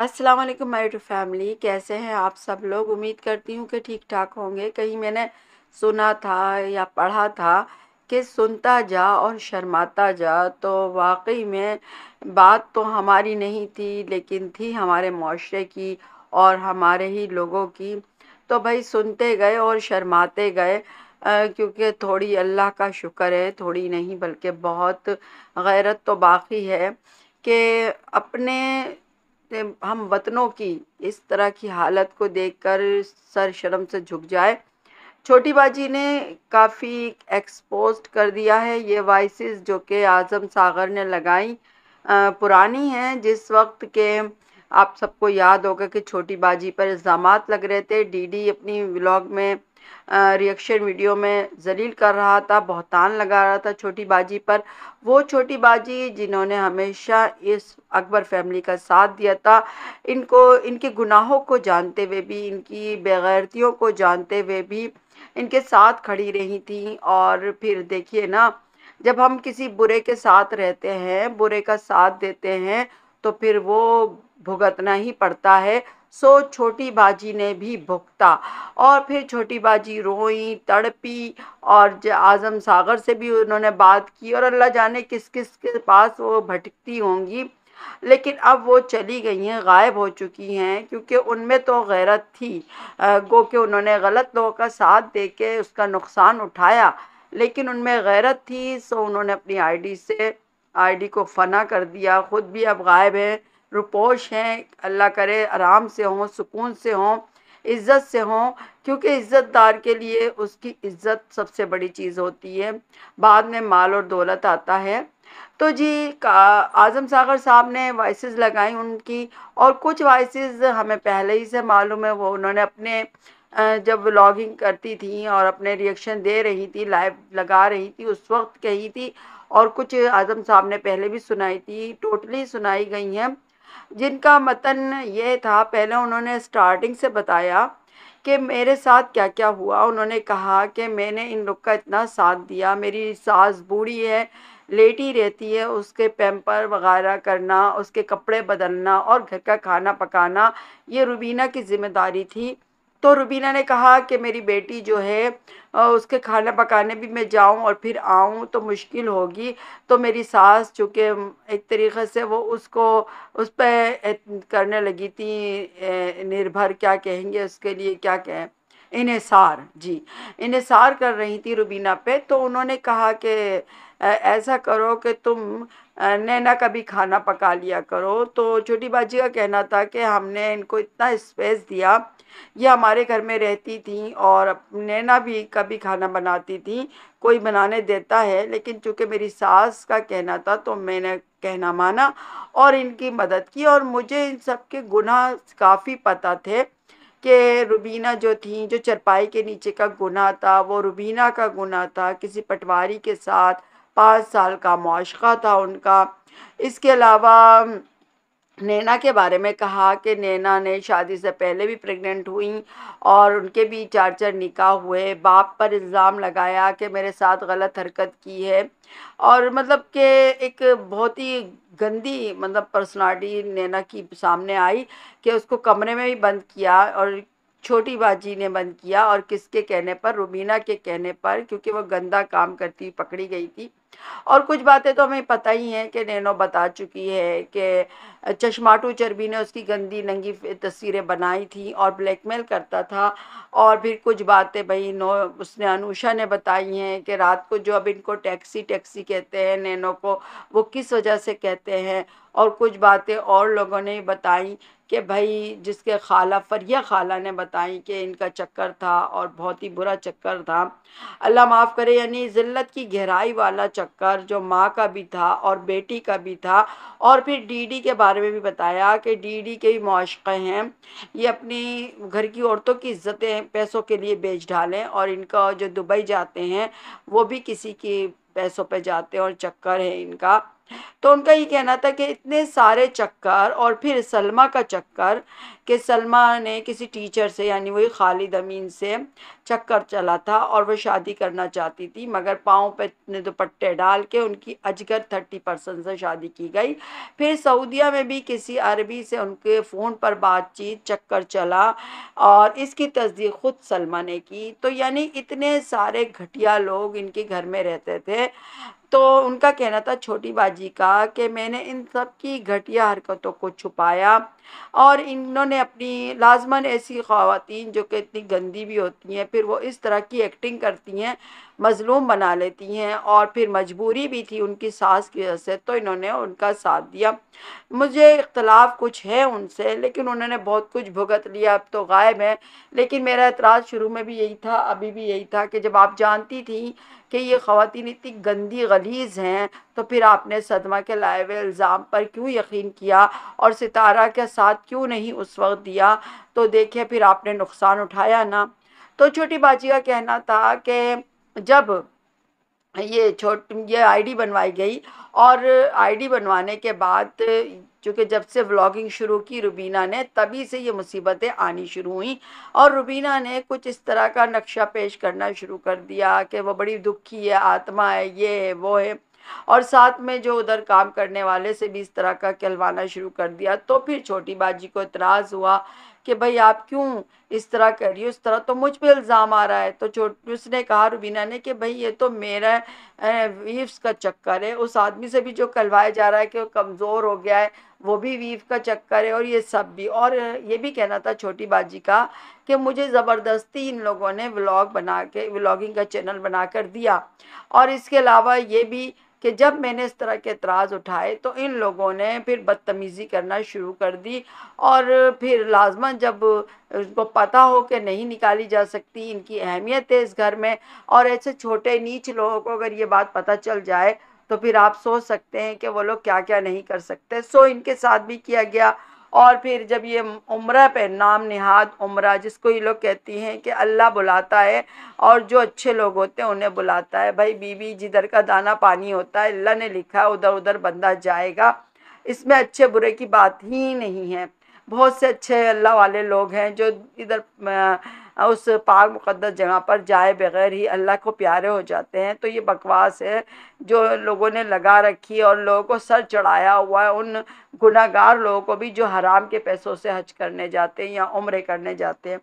अस्सलाम वालेकुम my to family कैसे हैं आप सब लोग उम्मीद करती हूँ कि ठीक ठाक होंगे कहीं मैंने सुना था या पढ़ा था कि सुनता जा और शर्माता जा तो वाकई में बात तो हमारी नहीं थी लेकिन थी हमारे माशरे की और हमारे ही लोगों की तो भाई सुनते गए और शर्माते गए क्योंकि थोड़ी अल्लाह का शुक्र है थोड़ी नहीं बल्कि बहुत गैरत तो बाकी है कि अपने सकते हम वतनों की इस तरह की हालत को देखकर सर शर्म से झुक जाए छोटी बाजी ने काफ़ी एक्सपोज कर दिया है ये वाइसिस जो कि आज़म सागर ने लगाई पुरानी हैं जिस वक्त के आप सबको याद होगा कि छोटी बाजी पर इल्ज़ाम लग रहे थे डीडी अपनी व्लॉग में रिएक्शन वीडियो में जलील कर रहा था बहतान लगा रहा था छोटी बाजी पर वो छोटी बाजी जिन्होंने हमेशा इस अकबर फैमिली का साथ दिया था इनको इनके गुनाहों को जानते हुए भी इनकी बेगैरतियों को जानते हुए भी इनके साथ खड़ी रही थी और फिर देखिए ना जब हम किसी बुरे के साथ रहते हैं बुरे का साथ देते हैं तो फिर वो भुगतना ही पड़ता है सो छोटी बाजी ने भी भुगता और फिर छोटी बाजी रोई तड़पी और आज़म सागर से भी उन्होंने बात की और अल्लाह जाने किस किस के पास वो भटकती होंगी लेकिन अब वो चली गई हैं गायब हो चुकी हैं क्योंकि उनमें तो गैरत थी गो कि उन्होंने गलत लोगों का साथ दे के उसका नुकसान उठाया लेकिन उनमें गैरत थी सो उन्होंने अपनी आईडी से आईडी को फना कर दिया ख़ुद भी अब गायब है रुपोश हैं अल्लाह करे आराम से हों सुकून से हों इज़्ज़त से हों क्योंकि इज़्ज़तदार के लिए उसकी इज़्ज़त सबसे बड़ी चीज़ होती है बाद में माल और दौलत आता है तो जी आज़म सागर साहब ने वॉइस लगाई उनकी और कुछ वॉइस हमें पहले ही से मालूम है वो उन्होंने अपने जब व्लॉगिंग करती थी और अपने रिएक्शन दे रही थी लाइव लगा रही थी उस वक्त कही थी और कुछ आज़म साहब ने पहले भी सुनाई थी टोटली सुनाई गई हैं जिनका मतन ये था पहले उन्होंने स्टार्टिंग से बताया कि मेरे साथ क्या क्या हुआ उन्होंने कहा कि मैंने इन लोग का इतना साथ दिया मेरी सास बूढ़ी है लेटी रहती है उसके पैम्पर वगैरह करना उसके कपड़े बदलना और घर का खाना पकाना ये रुबीना की ज़िम्मेदारी थी तो रुबीना ने कहा कि मेरी बेटी जो है उसके खाना पकाने भी मैं जाऊं और फिर आऊं तो मुश्किल होगी तो मेरी सास चूँकि एक तरीक़े से वो उसको उस पर करने लगी थी निर्भर क्या कहेंगे उसके लिए क्या कहें इसार जी इसार कर रही थी रुबीना पे तो उन्होंने कहा कि ऐसा करो कि तुम नैना का भी खाना पका लिया करो तो छोटी बाजी का कहना था कि हमने इनको इतना स्पेस दिया ये हमारे घर में रहती थी और नैना भी कभी खाना बनाती थी कोई बनाने देता है लेकिन चूंकि मेरी सास का कहना था तो मैंने कहना माना और इनकी मदद की और मुझे इन सब के गुनाह काफ़ी पता थे कि रुबीना जो थी जो चरपाई के नीचे का गुना था वो रुबीना का गुना था किसी पटवारी के साथ पाँच साल का मुआशा था उनका इसके अलावा नैना के बारे में कहा कि नैना ने शादी से पहले भी प्रेग्नेंट हुई और उनके भी चार चार निकाह हुए बाप पर इल्ज़ाम लगाया कि मेरे साथ गलत हरकत की है और मतलब कि एक बहुत ही गंदी मतलब पर्सनालिटी नैना की सामने आई कि उसको कमरे में भी बंद किया और छोटी बाजी ने बंद किया और किसके कहने पर रुबीना के कहने पर क्योंकि वह गंदा काम करती पकड़ी गई थी और कुछ बातें तो हमें पता ही हैं कि नैनो बता चुकी है कि चश्माटू चर्बी ने उसकी गंदी नंगी तस्वीरें बनाई थी और ब्लैकमेल करता था और फिर कुछ बातें भाई नो उसने अनुषा ने बताई हैं कि रात को जो अब इनको टैक्सी टैक्सी कहते हैं नैनो को वो किस वजह से कहते हैं और कुछ बातें और लोगों ने बताई कि भाई जिसके खाला फरिया खाला ने बताई कि इनका चक्कर था और बहुत ही बुरा चक्कर था अल्लाह माफ़ करे यानी ज़िल्लत की गहराई वाला चक्कर जो माँ का भी था और बेटी का भी था और फिर डीडी के बारे में भी बताया कि डीडी के भी मुआशे हैं ये अपनी घर की औरतों की इज्जतें पैसों के लिए बेच डालें और इनका जो दुबई जाते हैं वो भी किसी के पैसों पे जाते हैं और चक्कर है इनका तो उनका ये कहना था कि इतने सारे चक्कर और फिर सलमा का चक्कर कि सलमा ने किसी टीचर से यानी वही खालिद अमीन से चक्कर चला था और वो शादी करना चाहती थी मगर पाँव पे इतने दुपट्टे डाल के उनकी अजगर थर्टी परसेंट से शादी की गई फिर सऊदिया में भी किसी अरबी से उनके फ़ोन पर बातचीत चक्कर चला और इसकी तस्दीक ख़ुद सलमा ने की तो यानी इतने सारे घटिया लोग इनके घर में रहते थे तो उनका कहना था छोटी बाजी का कि मैंने इन सब की घटिया हरकतों को छुपाया और इन्होंने अपनी लाजमन ऐसी खातन जो कि इतनी गंदी भी होती हैं फिर वो इस तरह की एक्टिंग करती हैं मज़लूम बना लेती हैं और फिर मजबूरी भी थी उनकी सास की वजह से तो इन्होंने उनका साथ दिया मुझे इख्तलाफ कुछ है उनसे लेकिन उन्होंने बहुत कुछ भुगत लिया अब तो गायब है लेकिन मेरा एतराज़ शुरू में भी यही था अभी भी यही था कि जब आप जानती थी कि ये ख़वान इतनी गंदी गलीज़ हैं तो फिर आपने सदमा के लाए हुए इल्ज़ाम पर क्यों यकीन किया और सितारा के साथ क्यों नहीं उस वक्त दिया तो देखिए फिर आपने नुकसान उठाया ना तो छोटी बाजी का कहना था कि जब ये छोट ये आईडी बनवाई गई और आईडी बनवाने के बाद चूँकि जब से व्लॉगिंग शुरू की रुबीना ने तभी से ये मुसीबतें आनी शुरू हुई और रुबीना ने कुछ इस तरह का नक्शा पेश करना शुरू कर दिया कि वो बड़ी दुखी है आत्मा है ये है वो है और साथ में जो उधर काम करने वाले से भी इस तरह का कहलवाना शुरू कर दिया तो फिर छोटी बाजी को इतराज़ हुआ कि भाई आप क्यों इस तरह कर रही हो इस तरह तो मुझ पे इल्ज़ाम आ रहा है तो छोटी उसने कहा रुबीना ने कि भाई ये तो मेरा वीफ्स का चक्कर है उस आदमी से भी जो कहलवाया जा रहा है कि वो कमज़ोर हो गया है वो भी वीफ का चक्कर है और ये सब भी और ये भी कहना था छोटी बाजी का कि मुझे ज़बरदस्ती इन लोगों ने व्लॉग बना के व्लॉगिंग का चैनल बना कर दिया और इसके अलावा ये भी कि जब मैंने इस तरह के एतराज़ उठाए तो इन लोगों ने फिर बदतमीज़ी करना शुरू कर दी और फिर लाजमा जब उसको पता हो कि नहीं निकाली जा सकती इनकी अहमियत है इस घर में और ऐसे छोटे नीच लोगों को अगर ये बात पता चल जाए तो फिर आप सोच सकते हैं कि वो लोग क्या क्या नहीं कर सकते सो इनके साथ भी किया गया और फिर जब ये उम्र पे नाम निहाद उम्र जिसको ये लोग कहती हैं कि अल्लाह बुलाता है और जो अच्छे लोग होते हैं उन्हें बुलाता है भाई बीबी जिधर का दाना पानी होता है अल्लाह ने लिखा उधर उधर बंदा जाएगा इसमें अच्छे बुरे की बात ही नहीं है बहुत से अच्छे अल्लाह वाले लोग हैं जो इधर उस पाक मुक़दस जगह पर जाए बगैर ही अल्लाह को प्यारे हो जाते हैं तो ये बकवास है जो लोगों ने लगा रखी है और लोगों को सर चढ़ाया हुआ है उन गुनागार लोगों को भी जो हराम के पैसों से हज करने जाते हैं या उम्र करने जाते हैं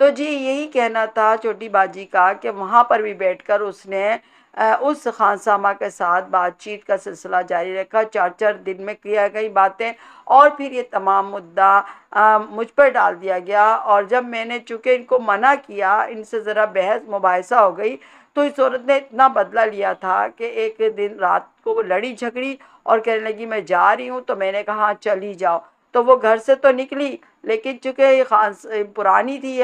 तो जी यही कहना था छोटी बाजी का कि वहाँ पर भी बैठ उसने उस खानसामा के साथ बातचीत का सिलसिला जारी रखा चार चार दिन में किया गई बातें और फिर ये तमाम मुद्दा मुझ पर डाल दिया गया और जब मैंने चूँकि इनको मना किया इनसे ज़रा बहस मुबासा हो गई तो इस औरत ने इतना बदला लिया था कि एक दिन रात को वो लड़ी झगड़ी और कहने लगी मैं जा रही हूँ तो मैंने कहा हाँ, चली जाओ तो वो घर से तो निकली लेकिन चूँकि पुरानी थी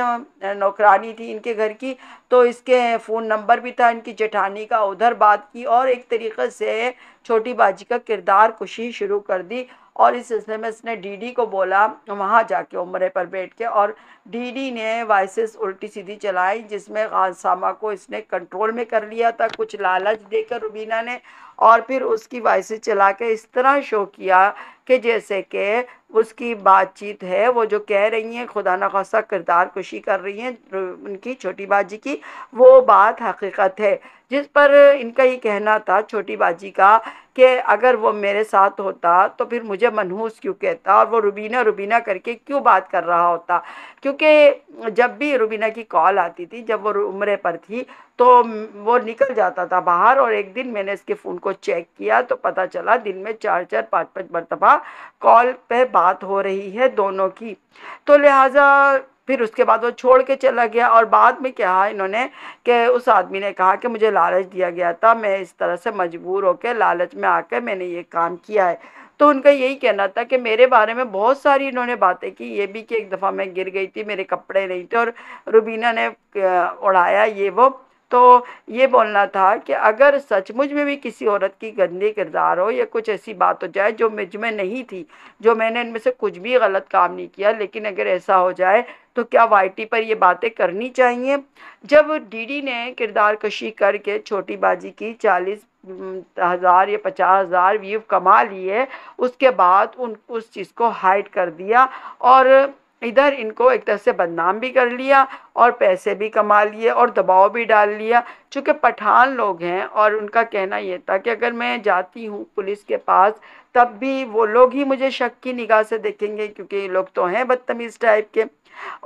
नौकरानी थी इनके घर की तो इसके फ़ोन नंबर भी था इनकी जेठानी का उधर बात की और एक तरीके से छोटी बाजी का किरदार कुशी शुरू कर दी और इस सिलसिले में इसने डीडी को बोला वहाँ जाके उम्र पर बैठ के और डीडी ने वाइसेस उल्टी सीधी चलाई जिसमें सामा को इसने कंट्रोल में कर लिया था कुछ लालच देकर रुबीना ने और फिर उसकी वाइसेस चला के इस तरह शो किया कि जैसे कि उसकी बातचीत है वो जो कह रही हैं खुदा न खासा किरदार कुशी कर रही हैं उनकी छोटी बाजी की वो बात हकीकत है जिस पर इनका ये कहना था छोटी बाजी का कि अगर वो मेरे साथ होता तो फिर मुझे मनहूस क्यों कहता और वो रुबीना रुबीना करके क्यों बात कर रहा होता क्योंकि जब भी रुबीना की कॉल आती थी जब वो उम्र पर थी तो वो निकल जाता था बाहर और एक दिन मैंने इसके फ़ोन को चेक किया तो पता चला दिन में चार चार पाँच पाँच मरतबा का कॉल पे बात हो रही है दोनों की तो लिहाजा फिर उसके बाद वो छोड़ के चला गया और बाद में क्या इन्होंने कि उस आदमी ने कहा कि मुझे लालच दिया गया था मैं इस तरह से मजबूर होकर लालच में आकर मैंने ये काम किया है तो उनका यही कहना था कि मेरे बारे में बहुत सारी इन्होंने बातें की ये भी कि एक दफ़ा मैं गिर गई थी मेरे कपड़े नहीं थे और रुबीना ने उड़ाया ये वो तो ये बोलना था कि अगर सचमुच में भी किसी औरत की गंदे किरदार हो या कुछ ऐसी बात हो जाए जो मुझ में नहीं थी जो मैंने इनमें से कुछ भी गलत काम नहीं किया लेकिन अगर ऐसा हो जाए तो क्या वाई पर ये बातें करनी चाहिए जब डीडी ने किरदार कशी करके छोटी बाजी की चालीस हज़ार या पचास हज़ार व्यू कमा लिए उसके बाद उन उस चीज़ को हाइड कर दिया और इधर इनको एक तरह से बदनाम भी कर लिया और पैसे भी कमा लिए और दबाव भी डाल लिया चूँकि पठान लोग हैं और उनका कहना यह था कि अगर मैं जाती हूँ पुलिस के पास तब भी वो लोग ही मुझे शक की निगाह से देखेंगे क्योंकि ये लोग तो हैं बदतमीज़ टाइप के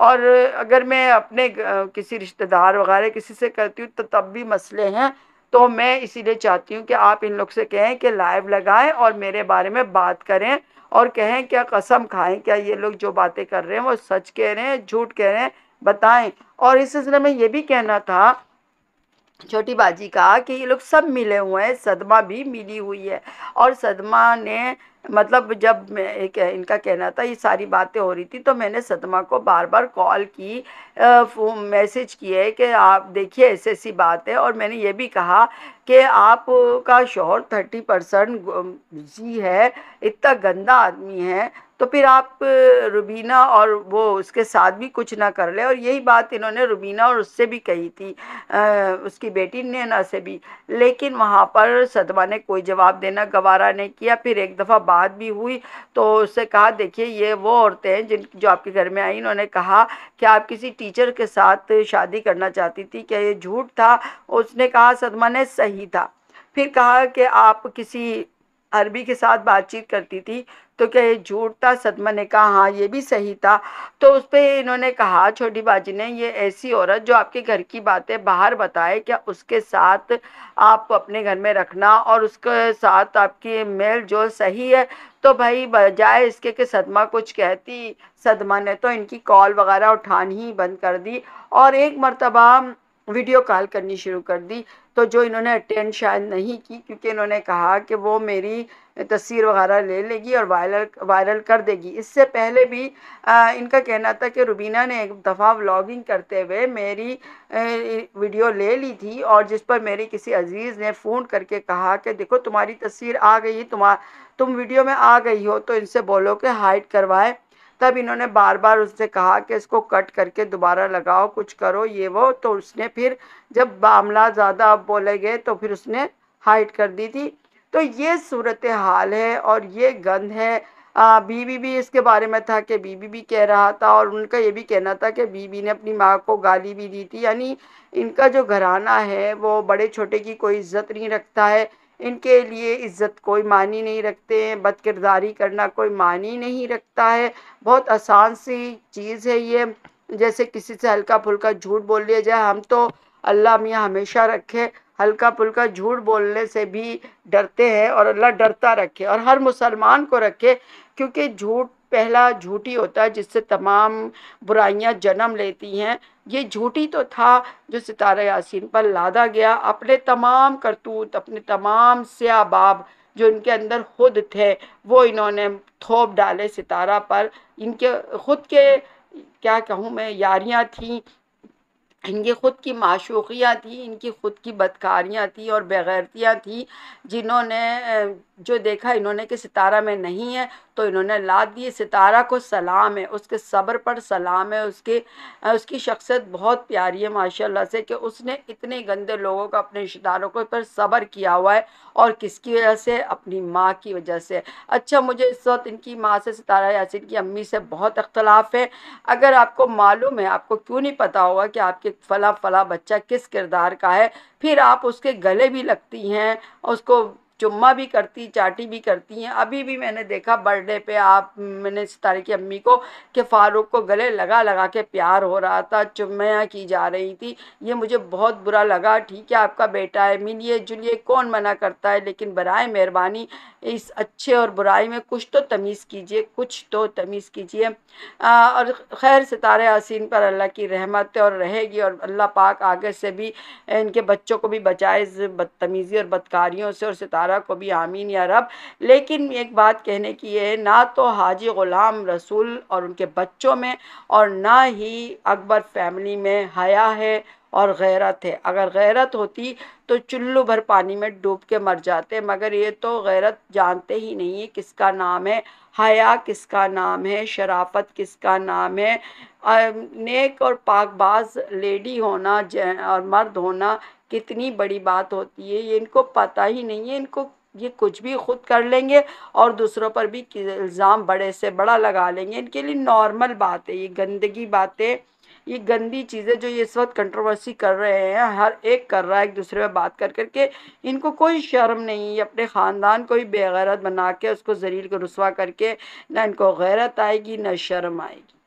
और अगर मैं अपने किसी रिश्तेदार वगैरह किसी से करती हूँ तो तब भी मसले हैं तो मैं इसीलिए चाहती हूँ कि आप इन लोग से कहें कि लाइव लगाएं और मेरे बारे में बात करें और कहें क्या कसम खाएं क्या ये लोग जो बातें कर रहे हैं वो सच कह रहे हैं झूठ कह रहे हैं बताएं और इस सिलसिले में ये भी कहना था छोटी बाजी कहा कि ये लोग सब मिले हुए हैं सदमा भी मिली हुई है और सदमा ने मतलब जब मैं एक इनका कहना था ये सारी बातें हो रही थी तो मैंने सदमा को बार बार कॉल की मैसेज किए कि आप देखिए ऐसी ऐसी बात है और मैंने ये भी कहा कि आपका शोहर थर्टी परसेंट जी है इतना गंदा आदमी है तो फिर आप रुबीना और वो उसके साथ भी कुछ ना कर ले और यही बात इन्होंने रुबीना और उससे भी कही थी आ, उसकी बेटी नैना से भी लेकिन वहाँ पर सदमा ने कोई जवाब देना गवारा नहीं किया फिर एक दफ़ा बात भी हुई तो उससे कहा देखिए ये वो औरतें हैं जिन जो आपके घर में आई इन्होंने कहा कि आप किसी टीचर के साथ शादी करना चाहती थी क्या ये झूठ था उसने कहा सदमा ने सही था फिर कहा कि आप किसी अरबी के साथ बातचीत करती थी तो क्या ये झूठ था सदमा ने कहा हाँ ये भी सही था तो उस पर इन्होंने कहा छोटी बाजी ने ये ऐसी औरत जो आपके घर की बातें बाहर बताए क्या उसके साथ आप अपने घर में रखना और उसके साथ आपकी मेल जोल सही है तो भाई बजाय इसके कि सदमा कुछ कहती सदमा ने तो इनकी कॉल वगैरह उठानी ही बंद कर दी और एक मरतबा वीडियो कॉल करनी शुरू कर दी तो जो इन्होंने अटेंड शायद नहीं की क्योंकि इन्होंने कहा कि वो मेरी तस्वीर वगैरह ले लेगी और वायरल वायरल कर देगी इससे पहले भी आ, इनका कहना था कि रुबीना ने एक दफ़ा व्लॉगिंग करते हुए मेरी ए, वीडियो ले ली थी और जिस पर मेरी किसी अजीज़ ने फ़ोन करके कहा कि देखो तुम्हारी तस्वीर आ गई तुम्हार तुम वीडियो में आ गई हो तो इनसे बोलो कि हाइड करवाएं तब इन्होंने बार बार उससे कहा कि इसको कट करके दोबारा लगाओ कुछ करो ये वो तो उसने फिर जब मामला ज़्यादा अब बोले गए तो फिर उसने हाइट कर दी थी तो ये सूरत हाल है और ये गंद है आ, बीबी भी इसके बारे में था कि बीबी भी कह रहा था और उनका ये भी कहना था कि बीबी ने अपनी माँ को गाली भी दी थी यानी इनका जो घराना है वो बड़े छोटे की कोई इज्जत नहीं रखता है इनके लिए इज़्ज़त कोई मानी नहीं रखते हैं बदकिरदारी करना कोई मानी नहीं रखता है बहुत आसान सी चीज़ है ये जैसे किसी से हल्का फुल्का झूठ बोल लिया जाए हम तो अल्लाह मियाँ हमेशा रखे हल्का फुल्का झूठ बोलने से भी डरते हैं और अल्लाह डरता रखे और हर मुसलमान को रखे क्योंकि झूठ पहला झूठी होता है जिससे तमाम बुराइयां जन्म लेती हैं ये झूठी तो था जो सितारा यासीन पर लादा गया अपने तमाम करतूत अपने तमाम स्याबाब जो इनके अंदर खुद थे वो इन्होंने थोप डाले सितारा पर इनके खुद के क्या कहूँ मैं यारियाँ थीं इनके ख़ुद की माशूकियाँ थी इनकी ख़ुद की बदकारियाँ थी और बेगैरतियाँ थी जिन्होंने जो देखा इन्होंने कि सितारा में नहीं है तो इन्होंने ला दिए सितारा को सलाम है उसके सब्र पर सलाम है उसके उसकी शख्सियत बहुत प्यारी है माशाल्लाह से कि उसने इतने गंदे लोगों का अपने रिश्तेदारों को पर सब्र किया हुआ है और किसकी वजह से अपनी माँ की वजह से अच्छा मुझे इस वक्त इनकी माँ से सितारा यासिन की अम्मी से बहुत अख्तलाफ है अगर आपको मालूम है आपको क्यों नहीं पता होगा कि आपके फला फला बच्चा किस किरदार का है फिर आप उसके गले भी लगती हैं उसको चुम्मा भी करती चाटी भी करती हैं अभी भी मैंने देखा बर्थडे पे आप मैंने सितारे की अम्मी को कि फ़ारूक को गले लगा लगा के प्यार हो रहा था चुम्मियाँ की जा रही थी ये मुझे बहुत बुरा लगा ठीक है आपका बेटा है मिलिए जुलिए कौन मना करता है लेकिन बरए मेहरबानी इस अच्छे और बुराई में कुछ तो तमीज़ कीजिए कुछ तो तमीज़ कीजिए और खैर सितारे आसिन पर अल्लाह की रहमत और रहेगी और अल्लाह पाक आगे से भी इनके बच्चों को भी बचाए बदतमीज़ी और बदकारियों से और सितारे हमारा को भी आमीन या रब लेकिन एक बात कहने की है ना तो हाजी ग़ुलाम रसूल और उनके बच्चों में और ना ही अकबर फैमिली में हया है और गैरत है अगर गैरत होती तो चुल्लू भर पानी में डूब के मर जाते मगर ये तो गैरत जानते ही नहीं है किसका नाम है हया किसका नाम है शराफत किसका नाम है नेक और पाकबाज लेडी होना और मर्द होना कितनी बड़ी बात होती है ये इनको पता ही नहीं है इनको ये कुछ भी खुद कर लेंगे और दूसरों पर भी इल्ज़ाम बड़े से बड़ा लगा लेंगे इनके लिए नॉर्मल बात है ये गंदगी बातें ये गंदी चीज़ें जो ये इस वक्त कंट्रोवर्सी कर रहे हैं हर एक कर रहा है एक दूसरे पर बात कर करके इनको कोई शर्म नहीं है अपने ख़ानदान को ही बेगैरत बना के उसको जरील को रसवा करके ना इनको गैरत आएगी ना शर्म आएगी